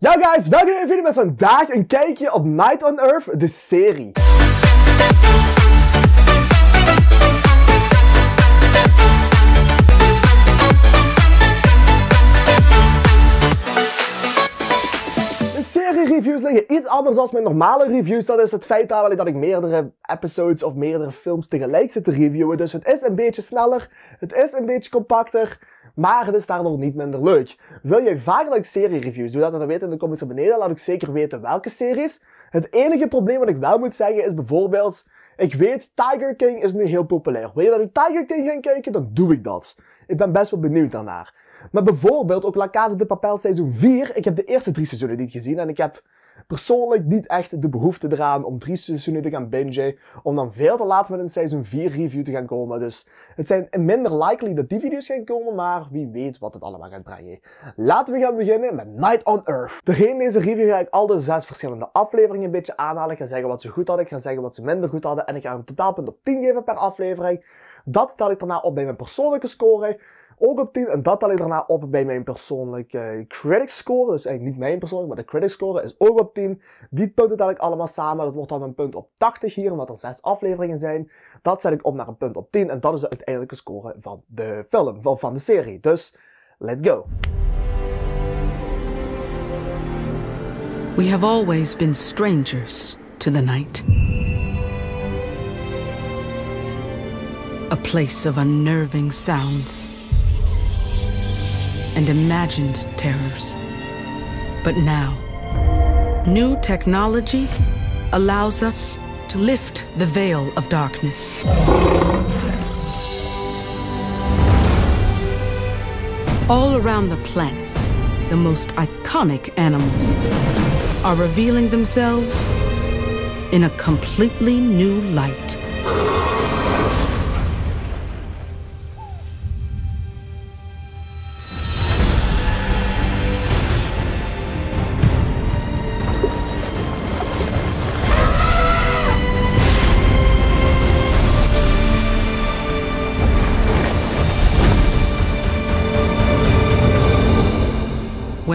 Yo guys, welkom in een video met vandaag een kijkje op Night on Earth, de serie. serie-reviews liggen iets anders dan mijn normale reviews. Dat is het feit dat ik meerdere episodes of meerdere films tegelijk zit te reviewen. Dus het is een beetje sneller, het is een beetje compacter, maar het is daardoor niet minder leuk. Wil jij vaak dat ik serie-reviews doe? Laat het dan weten in de comments beneden. Laat ik zeker weten welke series. Het enige probleem wat ik wel moet zeggen is bijvoorbeeld... Ik weet, Tiger King is nu heel populair. Wil je dat ik Tiger King gaan kijken? Dan doe ik dat. Ik ben best wel benieuwd daarnaar. Maar bijvoorbeeld ook La Casa de Papel seizoen 4. Ik heb de eerste drie seizoenen niet gezien en ik heb persoonlijk niet echt de behoefte eraan om drie seizoenen te gaan bingen, om dan veel te laat met een seizoen 4 review te gaan komen. Dus het zijn minder likely dat die video's gaan komen, maar wie weet wat het allemaal gaat brengen. Laten we gaan beginnen met Night on Earth. Doorheen deze review ga ik al de zes verschillende afleveringen een beetje aanhalen. Ik ga zeggen wat ze goed hadden, ik ga zeggen wat ze minder goed hadden en ik ga een totaalpunt op 10 geven per aflevering. Dat stel ik daarna op bij mijn persoonlijke score. Ook op 10. En dat tel ik daarna op bij mijn persoonlijke credit score. Dus eigenlijk eh, niet mijn persoonlijke, maar de credit score is ook op 10. Die punten tel ik allemaal samen. Dat wordt dan een punt op 80 hier, omdat er 6 afleveringen zijn. Dat zet ik op naar een punt op 10. En dat is de uiteindelijke score van de film, van, van de serie. Dus, let's go. We have always been strangers to the night. A place of unnerving sounds. and imagined terrors. But now, new technology allows us to lift the veil of darkness. All around the planet, the most iconic animals are revealing themselves in a completely new light.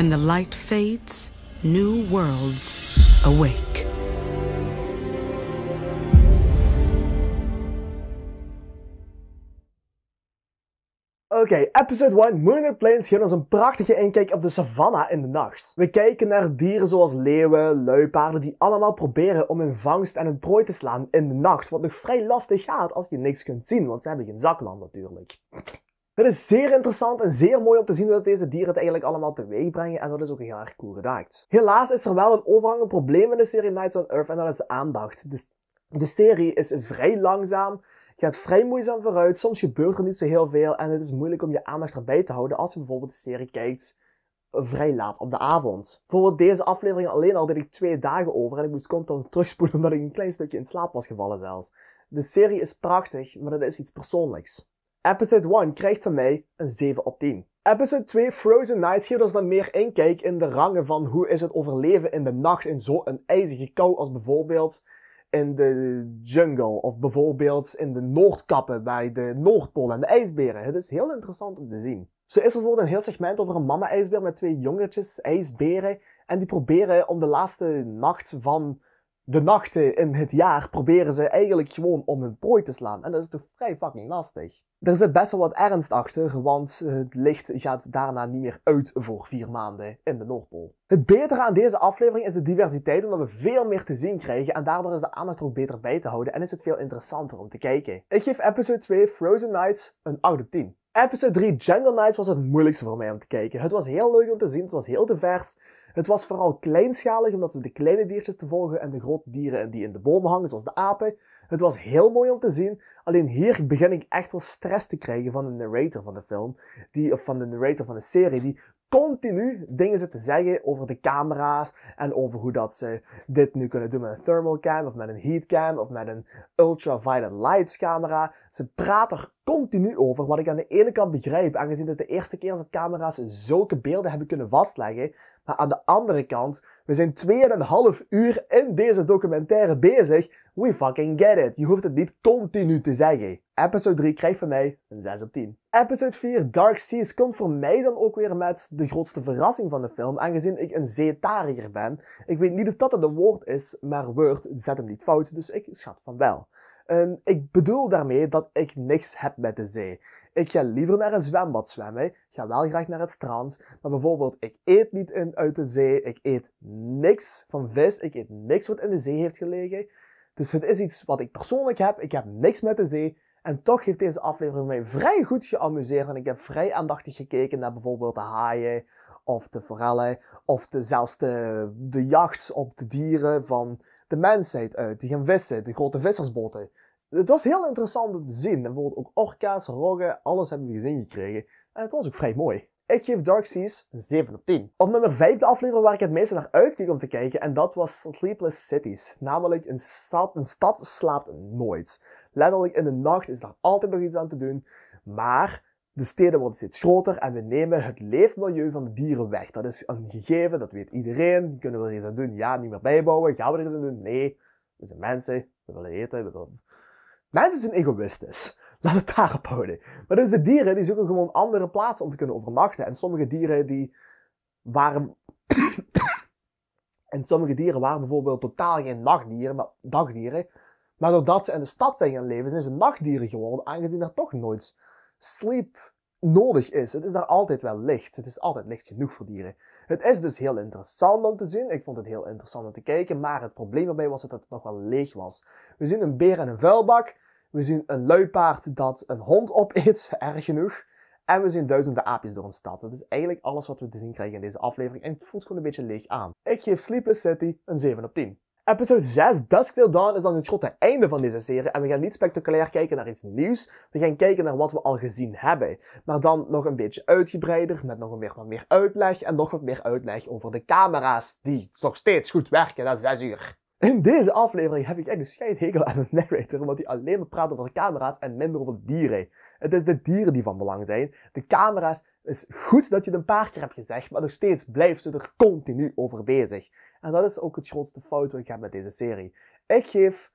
When the light fades, new worlds awake. Oké, episode 1 Moonlit Plains geeft ons een prachtige inkijk op de savanna in de nacht. We kijken naar dieren zoals leeuwen, luipaarden die allemaal proberen om hun vangst en hun prooi te slaan in de nacht, wat nog vrij lastig gaat als je niks kunt zien, want ze hebben geen zaklamp natuurlijk. Het is zeer interessant en zeer mooi om te zien dat deze dieren het eigenlijk allemaal teweeg brengen en dat is ook heel erg cool gedaakt. Helaas is er wel een overhangend probleem in de serie Nights on Earth en dat is aandacht. De, de serie is vrij langzaam, gaat vrij moeizaam vooruit, soms gebeurt er niet zo heel veel en het is moeilijk om je aandacht erbij te houden als je bijvoorbeeld de serie kijkt eh, vrij laat op de avond. Bijvoorbeeld deze aflevering alleen al deed ik twee dagen over en ik moest constant terugspoelen omdat ik een klein stukje in slaap was gevallen zelfs. De serie is prachtig, maar dat is iets persoonlijks. Episode 1 krijgt van mij een 7 op 10. Episode 2 Frozen Nights geeft ons dan meer inkijk in de rangen van hoe is het overleven in de nacht in zo'n ijzige kou als bijvoorbeeld in de jungle of bijvoorbeeld in de Noordkappen bij de Noordpool en de ijsberen. Het is heel interessant om te zien. Zo is er bijvoorbeeld een heel segment over een mama-ijsbeer met twee jongetjes, ijsberen, en die proberen om de laatste nacht van de nachten in het jaar proberen ze eigenlijk gewoon om hun prooi te slaan. En dat is toch vrij fucking lastig. Er zit best wel wat ernst achter, want het licht gaat daarna niet meer uit voor vier maanden in de Noordpool. Het betere aan deze aflevering is de diversiteit, omdat we veel meer te zien krijgen en daardoor is de aandacht ook beter bij te houden en is het veel interessanter om te kijken. Ik geef episode 2 Frozen Nights een 8 op 10. Episode 3 Jungle Nights was het moeilijkste voor mij om te kijken. Het was heel leuk om te zien, het was heel divers. Het was vooral kleinschalig omdat we de kleine diertjes te volgen en de grote dieren die in de bomen hangen, zoals de apen. Het was heel mooi om te zien, alleen hier begin ik echt wel stress te krijgen van de narrator van de film, die, of van de narrator van de serie, die continu dingen zit te zeggen over de camera's en over hoe dat ze dit nu kunnen doen met een thermal cam of met een heat cam of met een ultraviolet lights camera. Ze praten er continu over, wat ik aan de ene kant begrijp, aangezien het de eerste keer is dat camera's zulke beelden hebben kunnen vastleggen. Maar aan de andere kant, we zijn 2,5 uur in deze documentaire bezig. We fucking get it. Je hoeft het niet continu te zeggen. Episode 3 krijgt van mij een 6 op 10. Episode 4, Dark Seas, komt voor mij dan ook weer met de grootste verrassing van de film, aangezien ik een zetariër ben. Ik weet niet of dat het een woord is, maar Word zet hem niet fout, dus ik schat van wel. Ehm, ik bedoel daarmee dat ik niks heb met de zee. Ik ga liever naar een zwembad zwemmen. Ik ga wel graag naar het strand. Maar bijvoorbeeld, ik eet niet in, uit de zee. Ik eet niks van vis. Ik eet niks wat in de zee heeft gelegen. Dus het is iets wat ik persoonlijk heb. Ik heb niks met de zee. En toch heeft deze aflevering mij vrij goed geamuseerd. En ik heb vrij aandachtig gekeken naar bijvoorbeeld de haaien. Of de forellen. Of de, zelfs de, de jacht op de dieren van de mensheid uit. Eh, die gaan vissen, de grote vissersboten. Het was heel interessant om te zien. Er bijvoorbeeld ook orka's, roggen, alles hebben we gezien gekregen. En het was ook vrij mooi. Ik geef Dark Seas een 7 op 10. Op nummer 5 de aflevering waar ik het meeste naar uitkeek om te kijken en dat was Sleepless Cities. Namelijk een stad slaapt nooit. Letterlijk in de nacht is daar altijd nog iets aan te doen. Maar de steden worden steeds groter en we nemen het leefmilieu van de dieren weg. Dat is een gegeven, dat weet iedereen. Kunnen we er iets aan doen? Ja, niet meer bijbouwen. Gaan we er iets aan doen? Nee. We zijn mensen, we willen eten, we willen... Mensen zijn egoïstisch. Laat het daarop houden. Maar dus de dieren, die zoeken gewoon andere plaatsen om te kunnen overnachten. En sommige dieren, die waren... en sommige dieren waren bijvoorbeeld totaal geen nachtdieren, maar dagdieren. Maar doordat ze in de stad zijn gaan leven, zijn ze nachtdieren geworden, aangezien er toch nooit sleep nodig is. Het is daar altijd wel licht. Het is altijd licht genoeg voor dieren. Het is dus heel interessant om te zien. Ik vond het heel interessant om te kijken. Maar het probleem erbij was dat het nog wel leeg was. We zien een beer en een vuilbak. We zien een luipaard dat een hond opeet. Erg genoeg. En we zien duizenden aapjes door een stad. Dat is eigenlijk alles wat we te zien krijgen in deze aflevering. En het voelt gewoon een beetje leeg aan. Ik geef Sleepless City een 7 op 10. Episode 6, Dusk Till Dawn, is dan het grote einde van deze serie. En we gaan niet spectaculair kijken naar iets nieuws. We gaan kijken naar wat we al gezien hebben. Maar dan nog een beetje uitgebreider, met nog een meer, wat meer uitleg. En nog wat meer uitleg over de camera's, die nog steeds goed werken na 6 uur. In deze aflevering heb ik echt een scheidhekel aan de narrator, omdat hij alleen maar praat over de camera's en minder over de dieren. Het is de dieren die van belang zijn. De camera's is goed dat je het een paar keer hebt gezegd, maar nog steeds blijft ze er continu over bezig. En dat is ook het grootste fout wat ik heb met deze serie. Ik geef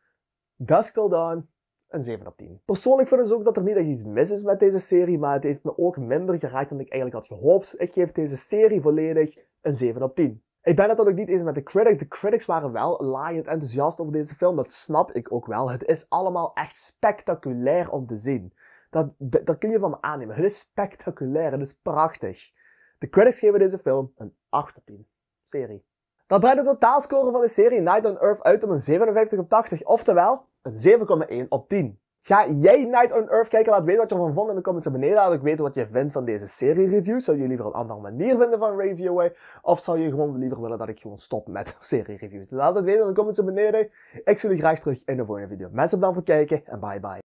Dusk Till Dawn een 7 op 10. Persoonlijk vind ik ook dat er niet echt iets mis is met deze serie, maar het heeft me ook minder geraakt dan ik eigenlijk had gehoopt. Ik geef deze serie volledig een 7 op 10. Ik ben het ook niet eens met de critics. De critics waren wel laaiend enthousiast over deze film. Dat snap ik ook wel. Het is allemaal echt spectaculair om te zien. Dat, dat kun je van me aannemen. Het is spectaculair, het is dus prachtig. De critics geven deze film een 8 op 10. Serie. Dat brengt de totaalscore van de serie Night on Earth uit op een 57 op 80, oftewel een 7,1 op 10. Ga jij Night on Earth kijken, laat weten wat je ervan vond in de comments beneden. Laat ik weten wat je vindt van deze serie reviews. Zou je liever een andere manier vinden van reviewen? Of zou je gewoon liever willen dat ik gewoon stop met serie reviews? Dus laat het weten in de comments beneden. Ik zie jullie graag terug in de volgende video. Mensen bedankt voor het kijken en bye bye.